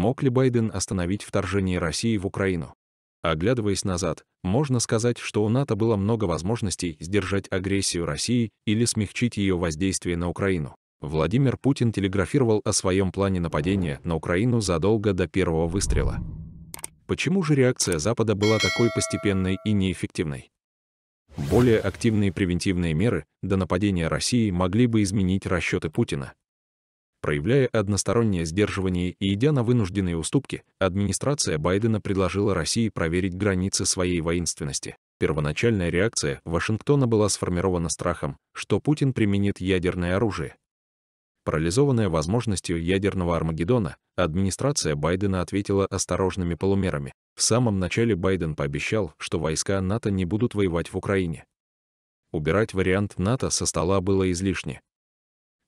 Мог ли Байден остановить вторжение России в Украину? Оглядываясь назад, можно сказать, что у НАТО было много возможностей сдержать агрессию России или смягчить ее воздействие на Украину. Владимир Путин телеграфировал о своем плане нападения на Украину задолго до первого выстрела. Почему же реакция Запада была такой постепенной и неэффективной? Более активные превентивные меры до нападения России могли бы изменить расчеты Путина, Проявляя одностороннее сдерживание и идя на вынужденные уступки, администрация Байдена предложила России проверить границы своей воинственности. Первоначальная реакция Вашингтона была сформирована страхом, что Путин применит ядерное оружие. Парализованная возможностью ядерного Армагеддона, администрация Байдена ответила осторожными полумерами. В самом начале Байден пообещал, что войска НАТО не будут воевать в Украине. Убирать вариант НАТО со стола было излишне,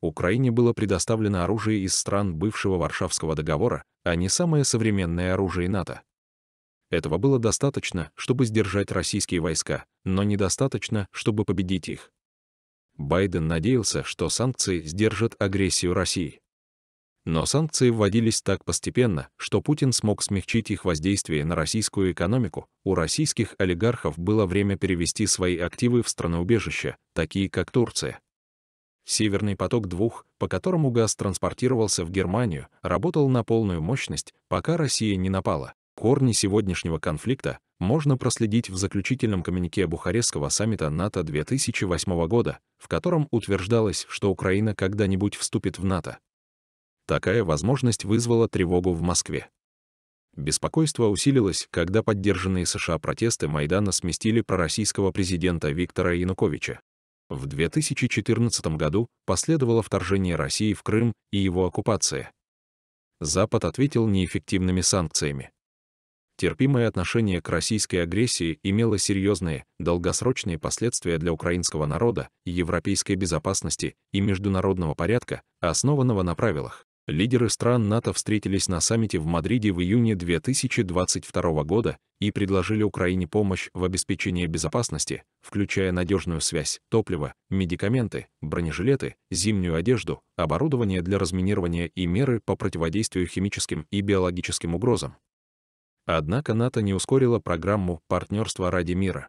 Украине было предоставлено оружие из стран бывшего Варшавского договора, а не самое современное оружие НАТО. Этого было достаточно, чтобы сдержать российские войска, но недостаточно, чтобы победить их. Байден надеялся, что санкции сдержат агрессию России. Но санкции вводились так постепенно, что Путин смог смягчить их воздействие на российскую экономику. У российских олигархов было время перевести свои активы в страноубежище, такие как Турция. Северный поток-2, по которому газ транспортировался в Германию, работал на полную мощность, пока Россия не напала. Корни сегодняшнего конфликта можно проследить в заключительном коммюнике Бухарестского саммита НАТО 2008 года, в котором утверждалось, что Украина когда-нибудь вступит в НАТО. Такая возможность вызвала тревогу в Москве. Беспокойство усилилось, когда поддержанные США протесты Майдана сместили пророссийского президента Виктора Януковича. В 2014 году последовало вторжение России в Крым и его оккупация. Запад ответил неэффективными санкциями. Терпимое отношение к российской агрессии имело серьезные, долгосрочные последствия для украинского народа, европейской безопасности и международного порядка, основанного на правилах. Лидеры стран НАТО встретились на саммите в Мадриде в июне 2022 года и предложили Украине помощь в обеспечении безопасности, включая надежную связь, топливо, медикаменты, бронежилеты, зимнюю одежду, оборудование для разминирования и меры по противодействию химическим и биологическим угрозам. Однако НАТО не ускорило программу «Партнерство ради мира».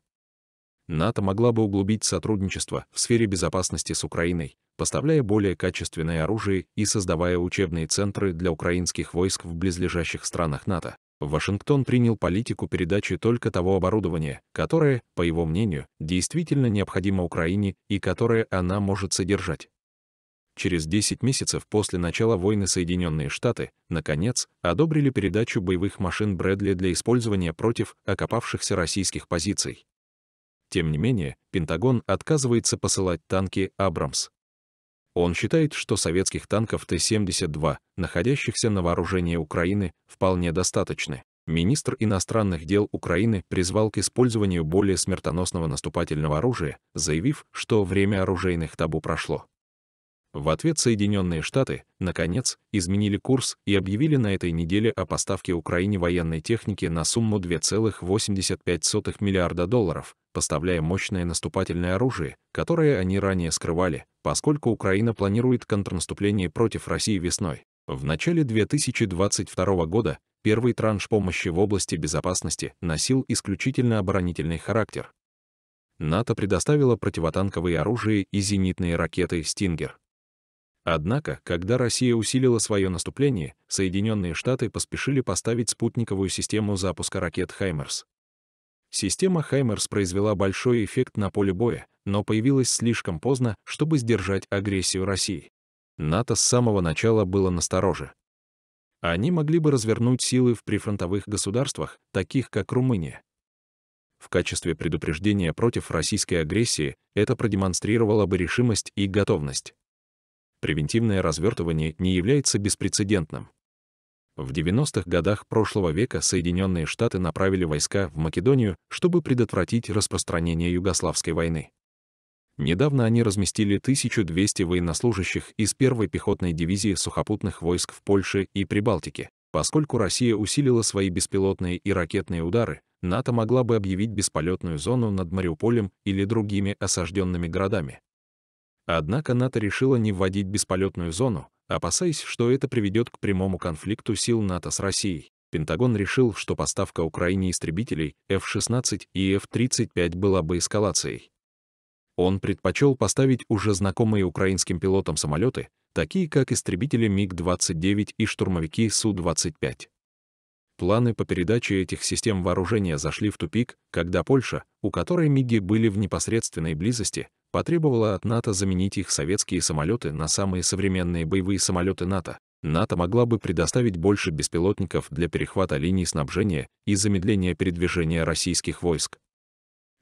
НАТО могла бы углубить сотрудничество в сфере безопасности с Украиной, поставляя более качественное оружие и создавая учебные центры для украинских войск в близлежащих странах НАТО. Вашингтон принял политику передачи только того оборудования, которое, по его мнению, действительно необходимо Украине и которое она может содержать. Через 10 месяцев после начала войны Соединенные Штаты, наконец, одобрили передачу боевых машин Брэдли для использования против окопавшихся российских позиций. Тем не менее, Пентагон отказывается посылать танки «Абрамс». Он считает, что советских танков Т-72, находящихся на вооружении Украины, вполне достаточны. Министр иностранных дел Украины призвал к использованию более смертоносного наступательного оружия, заявив, что время оружейных табу прошло. В ответ Соединенные Штаты, наконец, изменили курс и объявили на этой неделе о поставке Украине военной техники на сумму 2,85 миллиарда долларов, поставляя мощное наступательное оружие, которое они ранее скрывали, поскольку Украина планирует контрнаступление против России весной. В начале 2022 года первый транш помощи в области безопасности носил исключительно оборонительный характер. НАТО предоставило противотанковые оружие и зенитные ракеты «Стингер», Однако, когда Россия усилила свое наступление, Соединенные Штаты поспешили поставить спутниковую систему запуска ракет «Хаймерс». Система «Хаймерс» произвела большой эффект на поле боя, но появилась слишком поздно, чтобы сдержать агрессию России. НАТО с самого начала было настороже. Они могли бы развернуть силы в прифронтовых государствах, таких как Румыния. В качестве предупреждения против российской агрессии это продемонстрировало бы решимость и готовность превентивное развертывание не является беспрецедентным. В 90-х годах прошлого века Соединенные Штаты направили войска в Македонию, чтобы предотвратить распространение Югославской войны. Недавно они разместили 1200 военнослужащих из 1-й пехотной дивизии сухопутных войск в Польше и Прибалтике. Поскольку Россия усилила свои беспилотные и ракетные удары, НАТО могла бы объявить бесполетную зону над Мариуполем или другими осажденными городами, Однако НАТО решило не вводить бесполетную зону, опасаясь, что это приведет к прямому конфликту сил НАТО с Россией. Пентагон решил, что поставка Украине истребителей F-16 и F-35 была бы эскалацией. Он предпочел поставить уже знакомые украинским пилотам самолеты, такие как истребители МиГ-29 и штурмовики Су-25. Планы по передаче этих систем вооружения зашли в тупик, когда Польша, у которой МиГи были в непосредственной близости, потребовала от НАТО заменить их советские самолеты на самые современные боевые самолеты НАТО. НАТО могла бы предоставить больше беспилотников для перехвата линий снабжения и замедления передвижения российских войск.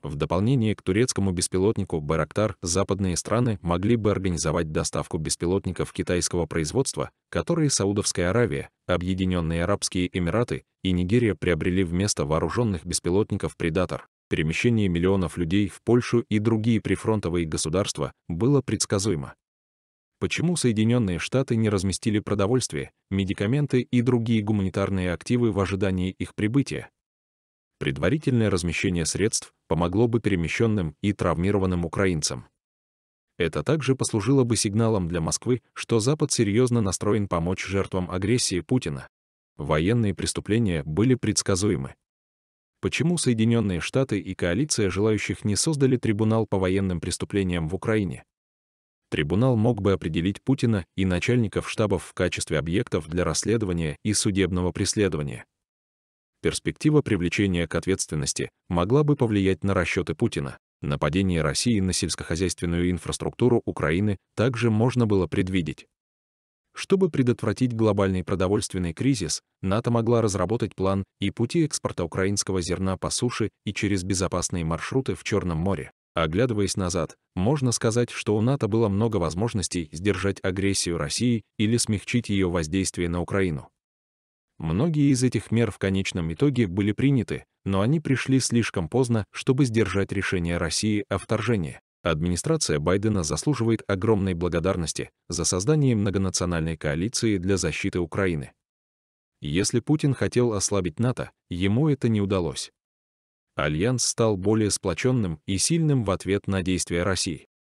В дополнение к турецкому беспилотнику «Барактар» западные страны могли бы организовать доставку беспилотников китайского производства, которые Саудовская Аравия, Объединенные Арабские Эмираты и Нигерия приобрели вместо вооруженных беспилотников «Предатор» перемещение миллионов людей в Польшу и другие прифронтовые государства было предсказуемо. Почему Соединенные Штаты не разместили продовольствие, медикаменты и другие гуманитарные активы в ожидании их прибытия? Предварительное размещение средств помогло бы перемещенным и травмированным украинцам. Это также послужило бы сигналом для Москвы, что Запад серьезно настроен помочь жертвам агрессии Путина. Военные преступления были предсказуемы, почему Соединенные Штаты и коалиция желающих не создали трибунал по военным преступлениям в Украине. Трибунал мог бы определить Путина и начальников штабов в качестве объектов для расследования и судебного преследования. Перспектива привлечения к ответственности могла бы повлиять на расчеты Путина. Нападение России на сельскохозяйственную инфраструктуру Украины также можно было предвидеть. Чтобы предотвратить глобальный продовольственный кризис, НАТО могла разработать план и пути экспорта украинского зерна по суше и через безопасные маршруты в Черном море. Оглядываясь назад, можно сказать, что у НАТО было много возможностей сдержать агрессию России или смягчить ее воздействие на Украину. Многие из этих мер в конечном итоге были приняты, но они пришли слишком поздно, чтобы сдержать решение России о вторжении. Администрация Байдена заслуживает огромной благодарности за создание многонациональной коалиции для защиты Украины. Если Путин хотел ослабить НАТО, ему это не удалось. Альянс стал более сплоченным и сильным в ответ на действия России.